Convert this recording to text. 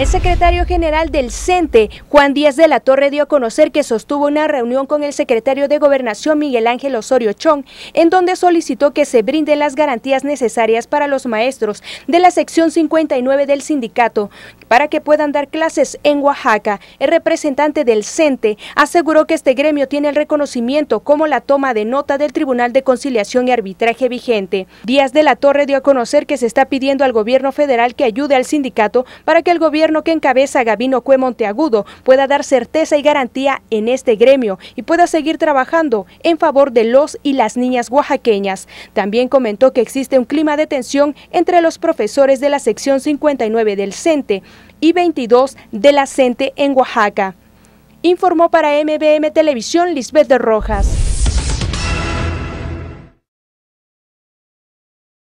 El secretario general del CENTE, Juan Díaz de la Torre, dio a conocer que sostuvo una reunión con el secretario de Gobernación, Miguel Ángel Osorio Chong, en donde solicitó que se brinden las garantías necesarias para los maestros de la sección 59 del sindicato para que puedan dar clases en Oaxaca. El representante del CENTE aseguró que este gremio tiene el reconocimiento como la toma de nota del Tribunal de Conciliación y Arbitraje vigente. Díaz de la Torre dio a conocer que se está pidiendo al gobierno federal que ayude al sindicato para que el gobierno que encabeza Gabino Cue Monteagudo pueda dar certeza y garantía en este gremio y pueda seguir trabajando en favor de los y las niñas oaxaqueñas. También comentó que existe un clima de tensión entre los profesores de la sección 59 del CENTE y 22 de la CENTE en Oaxaca. Informó para MBM Televisión Lisbeth de Rojas.